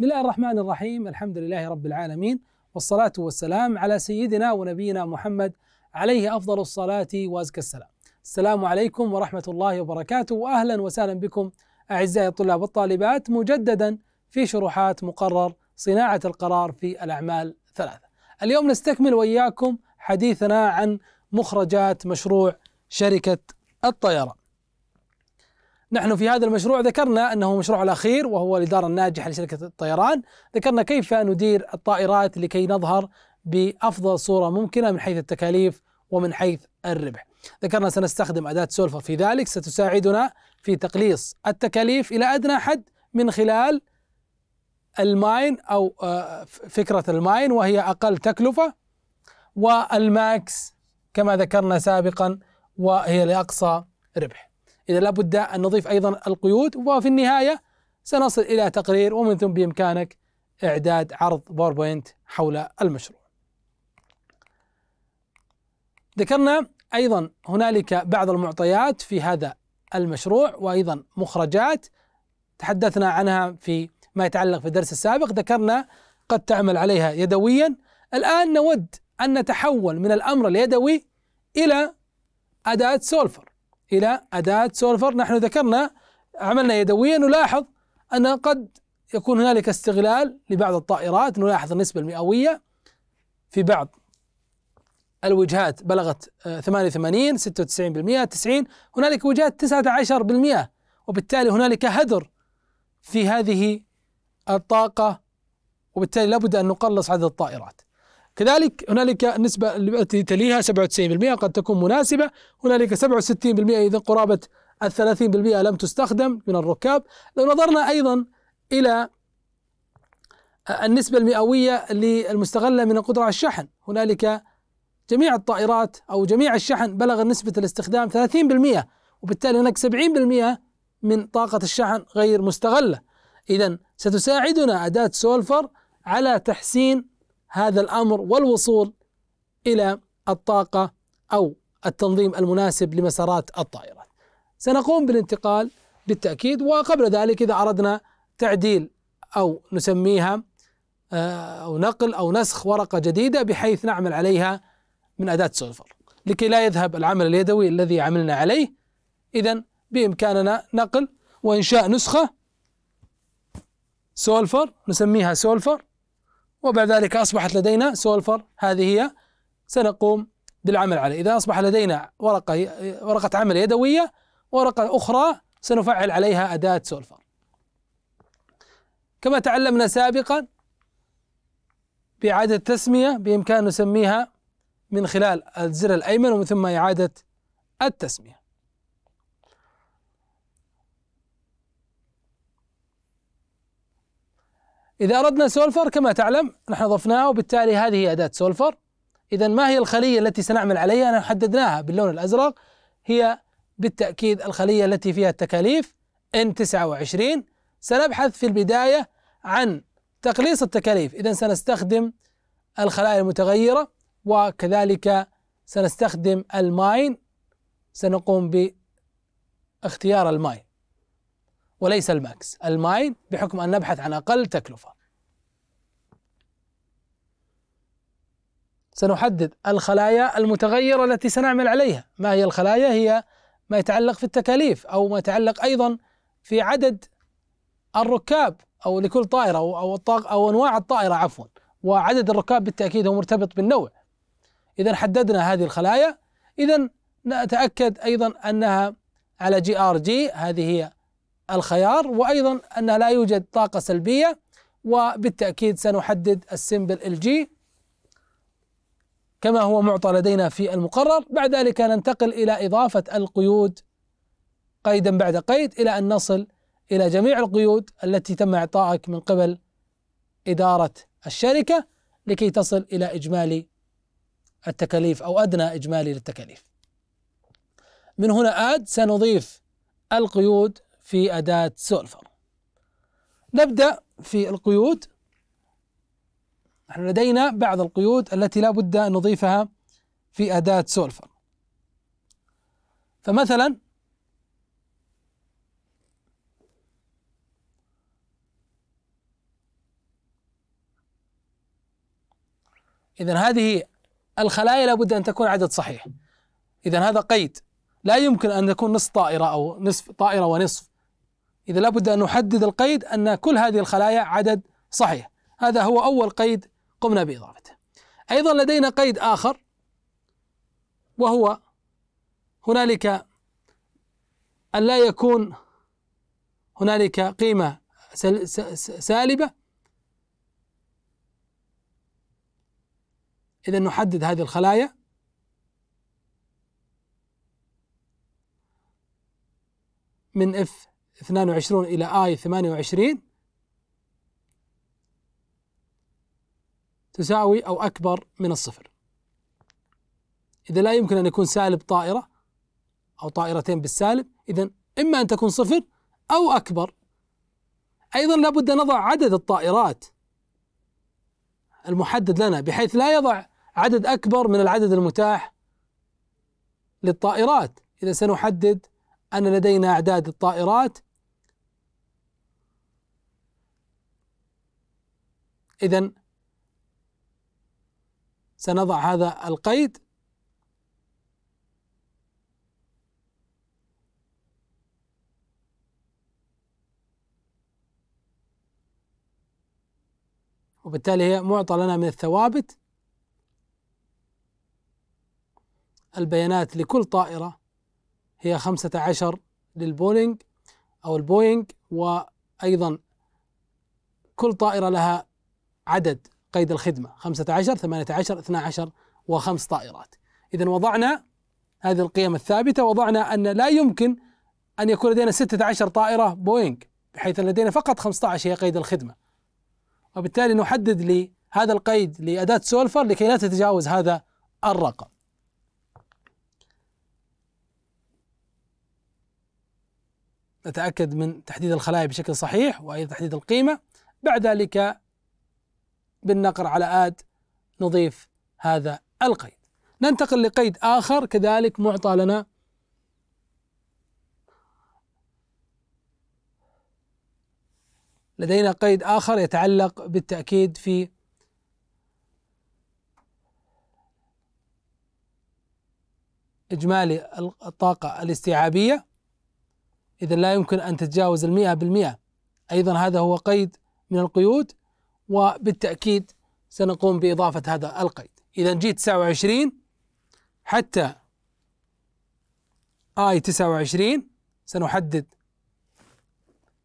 بسم الله الرحمن الرحيم الحمد لله رب العالمين والصلاة والسلام على سيدنا ونبينا محمد عليه أفضل الصلاة وأزكى السلام السلام عليكم ورحمة الله وبركاته وأهلا وسهلا بكم أعزائي الطلاب والطالبات مجددا في شروحات مقرر صناعة القرار في الأعمال ثلاثة اليوم نستكمل وإياكم حديثنا عن مخرجات مشروع شركة الطيران نحن في هذا المشروع ذكرنا انه مشروع الاخير وهو الاداره الناجحه لشركه الطيران، ذكرنا كيف ندير الطائرات لكي نظهر بافضل صوره ممكنه من حيث التكاليف ومن حيث الربح. ذكرنا سنستخدم اداه سولفر في ذلك ستساعدنا في تقليص التكاليف الى ادنى حد من خلال الماين او آه، فكره الماين وهي اقل تكلفه والماكس كما ذكرنا سابقا وهي لاقصى ربح. إذا لابد أن نضيف أيضا القيود وفي النهاية سنصل إلى تقرير ومن ثم بإمكانك إعداد عرض باوربوينت حول المشروع ذكرنا أيضا هنالك بعض المعطيات في هذا المشروع وأيضا مخرجات تحدثنا عنها في ما يتعلق في الدرس السابق ذكرنا قد تعمل عليها يدويا الآن نود أن نتحول من الأمر اليدوي إلى أداة سولفر إلى أداة سولفر نحن ذكرنا عملنا يدويا نلاحظ أن قد يكون هنالك استغلال لبعض الطائرات نلاحظ النسبة المئوية في بعض الوجهات بلغت 88 96% 90 هنالك وجهات 19% وبالتالي هنالك هدر في هذه الطاقة وبالتالي لابد أن نقلص عدد الطائرات كذلك هنالك النسبة التي تليها 97% قد تكون مناسبة هنالك 67% إذا قرابة الثلاثين بالمئة لم تستخدم من الركاب لو نظرنا أيضا إلى النسبة المئوية للمستغلة من القدرة على الشحن هنالك جميع الطائرات أو جميع الشحن بلغ نسبة الاستخدام 30% وبالتالي هناك 70% من طاقة الشحن غير مستغلة إذا ستساعدنا أداة سولفر على تحسين هذا الامر والوصول الى الطاقه او التنظيم المناسب لمسارات الطائرات. سنقوم بالانتقال بالتاكيد وقبل ذلك اذا اردنا تعديل او نسميها آه، او نقل او نسخ ورقه جديده بحيث نعمل عليها من اداه سولفر لكي لا يذهب العمل اليدوي الذي عملنا عليه اذا بامكاننا نقل وانشاء نسخه سولفر نسميها سولفر وبعد ذلك أصبحت لدينا سولفر هذه هي سنقوم بالعمل عليه إذا أصبح لدينا ورقة ورقة عمل يدوية ورقة أخرى سنفعل عليها أداة سولفر كما تعلمنا سابقا بإعادة تسمية بإمكان نسميها من خلال الزر الأيمن ومن ثم إعادة التسمية إذا أردنا سولفر كما تعلم نحن ضفناه وبالتالي هذه هي أداة سولفر إذا ما هي الخلية التي سنعمل عليها نحن حددناها باللون الأزرق هي بالتأكيد الخلية التي فيها التكاليف N29 سنبحث في البداية عن تقليص التكاليف إذا سنستخدم الخلايا المتغيرة وكذلك سنستخدم الماين سنقوم باختيار الماين وليس الماكس الماين بحكم أن نبحث عن أقل تكلفة سنحدد الخلايا المتغيرة التي سنعمل عليها ما هي الخلايا هي ما يتعلق في التكاليف أو ما يتعلق أيضا في عدد الركاب أو لكل طائرة أو الطاق أو أنواع الطائرة عفوا وعدد الركاب بالتأكيد هو مرتبط بالنوع إذا حددنا هذه الخلايا إذا نتأكد أيضا أنها على جي آر جي هذه هي الخيار وأيضا أن لا يوجد طاقة سلبية وبالتأكيد سنحدد السمبل جي كما هو معطى لدينا في المقرر بعد ذلك ننتقل إلى إضافة القيود قيدا بعد قيد إلى أن نصل إلى جميع القيود التي تم إعطائك من قبل إدارة الشركة لكي تصل إلى إجمالي التكاليف أو أدنى إجمالي للتكاليف من هنا آد سنضيف القيود في أداة سولفر نبدأ في القيود نحن لدينا بعض القيود التي لا بد أن نضيفها في أداة سولفر فمثلا إذا هذه الخلايا لابد أن تكون عدد صحيح إذا هذا قيد لا يمكن أن تكون نصف طائرة أو نصف طائرة ونصف إذا لابد أن نحدد القيد أن كل هذه الخلايا عدد صحيح هذا هو أول قيد قمنا بإضافته أيضا لدينا قيد آخر وهو هنالك أن لا يكون هنالك قيمة سالبة إذا نحدد هذه الخلايا من اف 22 إلى آية 28 تساوي أو أكبر من الصفر إذا لا يمكن أن يكون سالب طائرة أو طائرتين بالسالب إذا إما أن تكون صفر أو أكبر أيضا لابد أن نضع عدد الطائرات المحدد لنا بحيث لا يضع عدد أكبر من العدد المتاح للطائرات إذا سنحدد أن لدينا أعداد الطائرات إذا سنضع هذا القيد وبالتالي هي معطى لنا من الثوابت البيانات لكل طائرة هي خمسة عشر للبولينج أو البوينج وأيضا كل طائرة لها عدد قيد الخدمة 15 18 12 وخمس طائرات إذا وضعنا هذه القيم الثابتة وضعنا أن لا يمكن أن يكون لدينا 16 طائرة بوينغ بحيث أن لدينا فقط 15 هي قيد الخدمة وبالتالي نحدد لهذا القيد لأداة سولفر لكي لا تتجاوز هذا الرقم نتأكد من تحديد الخلايا بشكل صحيح وأيضا تحديد القيمة بعد ذلك بالنقر على آد نضيف هذا القيد ننتقل لقيد آخر كذلك معطى لنا لدينا قيد آخر يتعلق بالتأكيد في إجمالي الطاقة الاستيعابية إذا لا يمكن أن تتجاوز المئة بالمئة أيضا هذا هو قيد من القيود وبالتأكيد سنقوم بإضافة هذا القيد إذا جي 29 حتى آي 29 سنحدد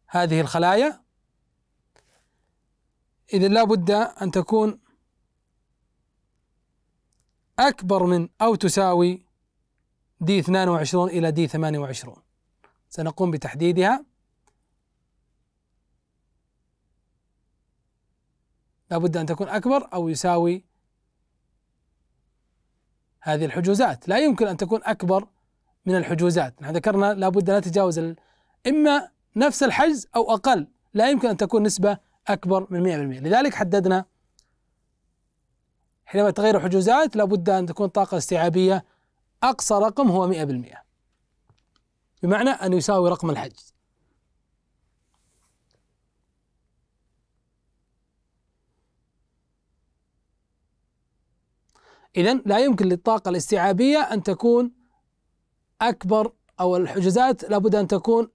هذه الخلايا إذا لابد أن تكون أكبر من أو تساوي دي 22 إلى دي 28 سنقوم بتحديدها لابد أن تكون أكبر أو يساوي هذه الحجوزات لا يمكن أن تكون أكبر من الحجوزات نحن ذكرنا لابد لا تتجاوز إما نفس الحجز أو أقل لا يمكن أن تكون نسبة أكبر من 100% لذلك حددنا حينما تغير حجوزات لابد أن تكون طاقة استيعابية أقصى رقم هو 100% بمعنى أن يساوي رقم الحجز إذا لا يمكن للطاقة الاستيعابية أن تكون أكبر أو الحجزات لابد أن تكون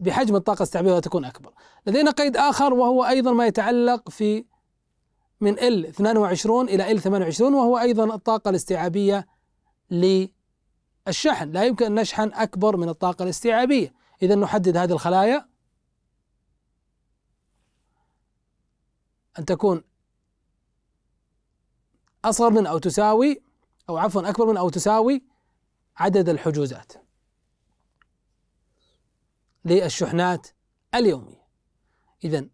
بحجم الطاقة الاستيعابية تكون أكبر لدينا قيد آخر وهو أيضا ما يتعلق في من L22 إلى L28 وهو أيضا الطاقة الاستيعابية للشحن لا يمكن أن نشحن أكبر من الطاقة الاستيعابية إذا نحدد هذه الخلايا أن تكون أصغر من أو تساوي أو عفوا أكبر من أو تساوي عدد الحجوزات للشحنات اليومية إذا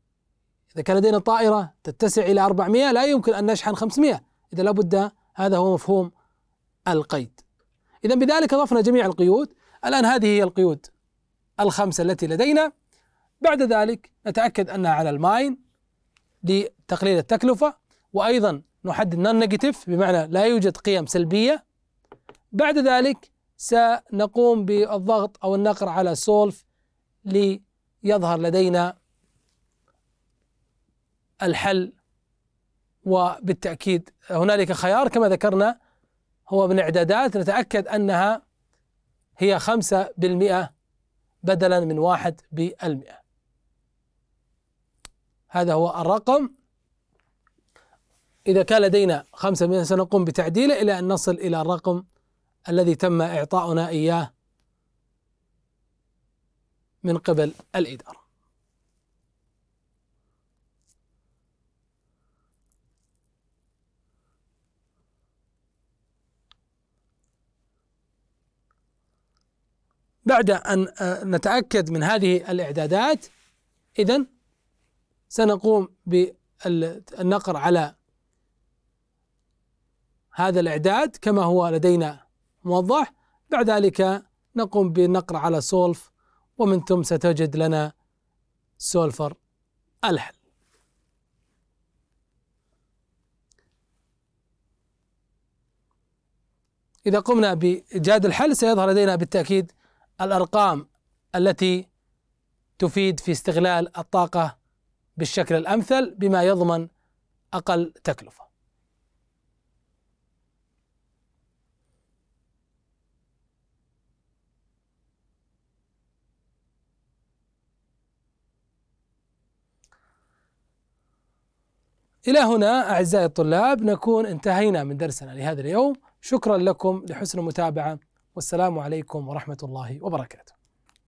إذا كان لدينا طائرة تتسع إلى 400 لا يمكن أن نشحن 500 إذا لابد هذا هو مفهوم القيد إذا بذلك أضفنا جميع القيود الآن هذه هي القيود الخمسة التي لدينا بعد ذلك نتأكد أنها على الماين لتقليل التكلفة وأيضا نحدد نون نيجاتيف بمعنى لا يوجد قيم سلبية بعد ذلك سنقوم بالضغط أو النقر على سولف ليظهر لدينا الحل وبالتأكيد هنالك خيار كما ذكرنا هو من إعدادات نتأكد أنها هي 5% بدلا من 1% هذا هو الرقم إذا كان لدينا خمسة منها سنقوم بتعديله إلى أن نصل إلى الرقم الذي تم إعطاؤنا إياه من قبل الإدارة بعد أن آه، نتأكد من هذه الإعدادات إذا سنقوم بالنقر على هذا الإعداد كما هو لدينا موضح بعد ذلك نقوم بالنقر على سولف ومن ثم ستجد لنا سولفر الحل إذا قمنا بإيجاد الحل سيظهر لدينا بالتأكيد الأرقام التي تفيد في استغلال الطاقة بالشكل الأمثل بما يضمن أقل تكلفة إلى هنا أعزائي الطلاب نكون انتهينا من درسنا لهذا اليوم شكرا لكم لحسن المتابعة والسلام عليكم ورحمة الله وبركاته